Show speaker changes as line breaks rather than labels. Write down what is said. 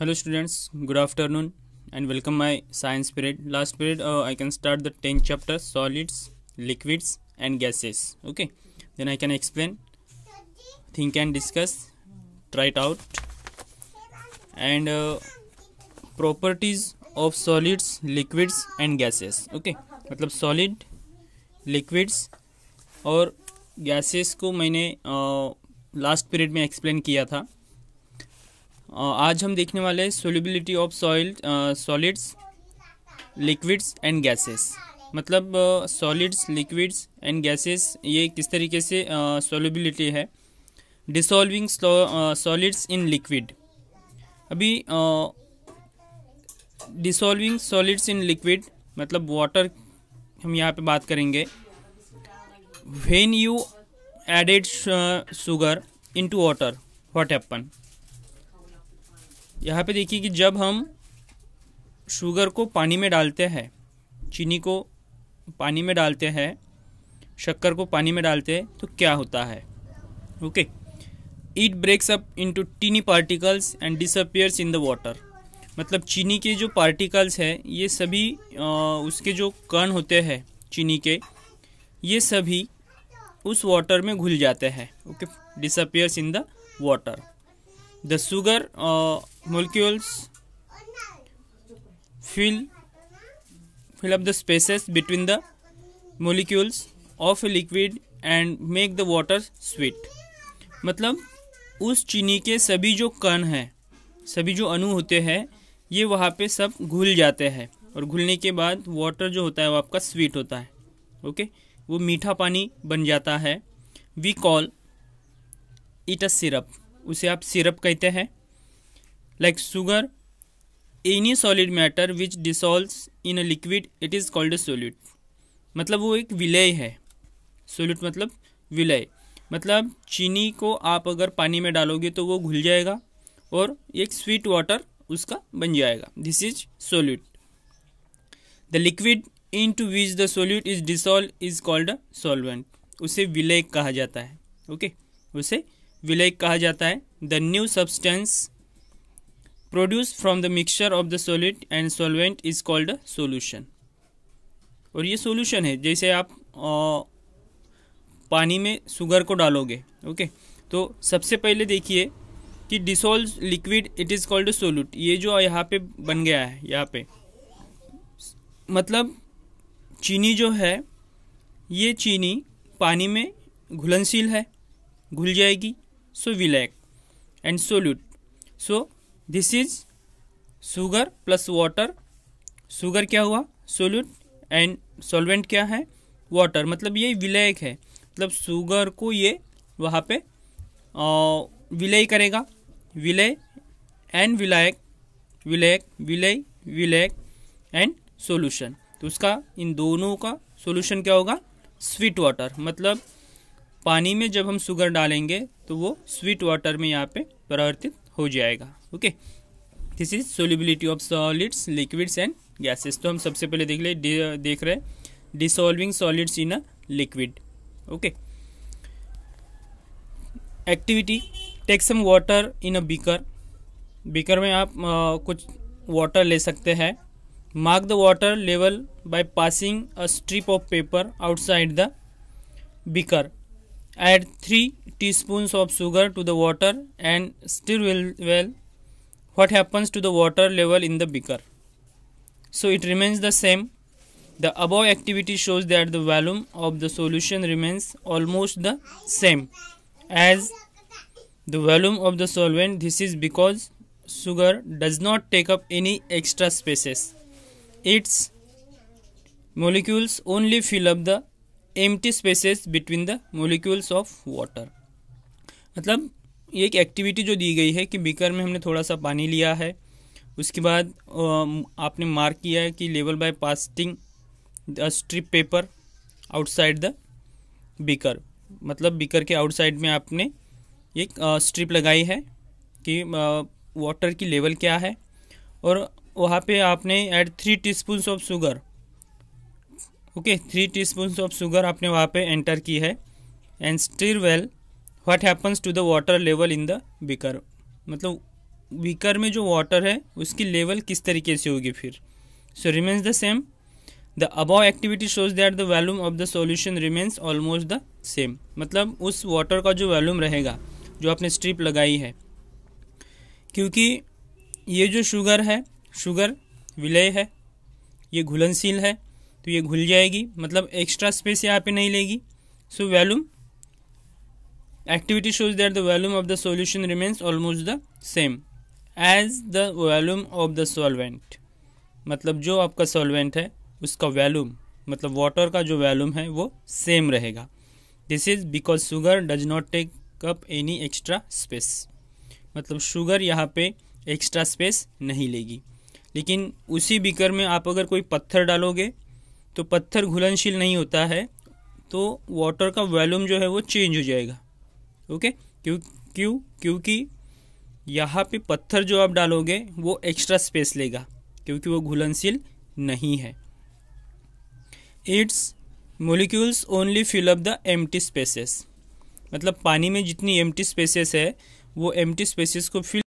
Hello students good afternoon and welcome my science period last period I can start the ten chapter solids liquids and gases okay then I can explain think and discuss try it out and properties of solids liquids and gases okay मतलब solid liquids और gases को मैंने last uh, period में explain किया था आज हम देखने वाले हैं solubility of soil solids liquids and gases मतलब सॉलिड्स लिक्विड्स एंड गैसेस ये किस तरीके से सोलिबिलिटी uh, है डिसॉल्विंग सॉलिड्स इन लिक्विड अभी डिसॉल्विंग सॉलिड्स इन लिक्विड मतलब वाटर हम यहाँ पे बात करेंगे when you added sugar into water what happen यहाँ पे देखिए कि जब हम शुगर को पानी में डालते हैं चीनी को पानी में डालते हैं शक्कर को पानी में डालते हैं तो क्या होता है okay it breaks up into tiny particles and disappears in the water मतलब चीनी के जो पार्टिकल्स हैं ये सभी आ, उसके जो कण होते हैं चीनी के ये सभी उस वाटर में घुल जाते हैं okay disappears in the water the sugar uh, molecules fill fill up the spaces between the molecules of a liquid and make the water sweet मतलब उस चीनी के सभी जो कण हैं सभी जो अणु होते हैं ये वहाँ पे सब घुल जाते हैं और घुलने के बाद वाटर जो होता है वो आपका स्वीट होता है ओके वो मीठा पानी बन जाता है we call it a syrup उसे आप सिरप कहते हैं like sugar any solid matter which dissolves in a liquid it is called a solute मतलब वो एक विलय है सोल्यूट मतलब विलय मतलब चीनी को आप अगर पानी में डालोगे तो वो घुल जाएगा और एक स्वीट वाटर उसका बन जाएगा this is solute the liquid into which the solute is dissolve is called a solvent उसे विलय कहा जाता है ओके okay? उसे विलय कहा जाता है the new substance produce from the mixture of the solid and solvent is called solution और ये सोल्यूशन है जैसे आप आ, पानी में शुगर को डालोगे ओके तो सबसे पहले देखिए कि dissolve liquid it is called solute ये जो यहाँ पे बन गया है यहाँ पे मतलब चीनी जो है ये चीनी पानी में घुलनशील है घुल जाएगी Sovilac and solute. So this is sugar plus water. Sugar क्या हुआ solute and solvent क्या है water मतलब ये विलयक है मतलब sugar को ये वहाँ पे विलय करेगा विलय एंड विलायक विलयक विलय विलयक एंड सोल्यूशन तो उसका इन दोनों का सोल्यूशन क्या होगा स्वीट वाटर मतलब पानी में जब हम शुगर डालेंगे तो वो स्वीट वाटर में यहाँ पे परिवर्तित हो जाएगा okay this is solubility of solids liquids and gases तो हम सबसे पहले देख ले देख रहे हैं dissolving solids in a liquid okay activity take some water in a beaker beaker में आप आ, कुछ वाटर ले सकते हैं mark the water level by passing a strip of paper outside the beaker add 3 teaspoons of sugar to the water and stir well, well what happens to the water level in the beaker so it remains the same the above activity shows that the volume of the solution remains almost the same as the volume of the solvent this is because sugar does not take up any extra spaces its molecules only fill up the empty spaces between the molecules of water मतलब ये एक activity जो दी गई है कि beaker में हमने थोड़ा सा पानी लिया है उसके बाद आपने मार्क किया है कि level by pasting the strip paper outside the beaker मतलब बीकर के आउटसाइड में आपने एक स्ट्रिप लगाई है कि वाटर की लेवल क्या है और वहाँ पे आपने add three teaspoon of sugar okay three tea of sugar आपने वहाँ पे एंटर की है and stir well what happens to the water level in the beaker मतलब बीकर में जो वाटर है उसकी लेवल किस तरीके से होगी फिर so remains the same the above activity shows that the volume of the solution remains almost the same मतलब उस वाटर का जो वैल्यूम रहेगा जो आपने स्ट्रिप लगाई है क्योंकि ये जो शुगर है शुगर विलय है ये घुलनशील है तो ये घुल जाएगी मतलब एक्स्ट्रा स्पेस यहाँ पे नहीं लेगी so volume activity shows that the volume of the solution remains almost the same as the volume of the solvent मतलब जो आपका सॉल्वेंट है उसका वैल्यूम मतलब वाटर का जो वैल्यूम है वो सेम रहेगा this is because sugar does not take up any extra space मतलब शुगर यहाँ पे एक्स्ट्रा स्पेस नहीं लेगी लेकिन उसी बीकर में आप अगर कोई पत्थर डालोगे तो पत्थर घुलनशील नहीं होता है तो वाटर का वॉल्यूम जो है वो चेंज हो जाएगा ओके क्यों क्यों क्योंकि यहाँ पे पत्थर जो आप डालोगे वो एक्स्ट्रा स्पेस लेगा क्योंकि वो घुलनशील नहीं है its molecules only fill up the एम स्पेसेस मतलब पानी में जितनी एम स्पेसेस है वो एम स्पेसेस को फिल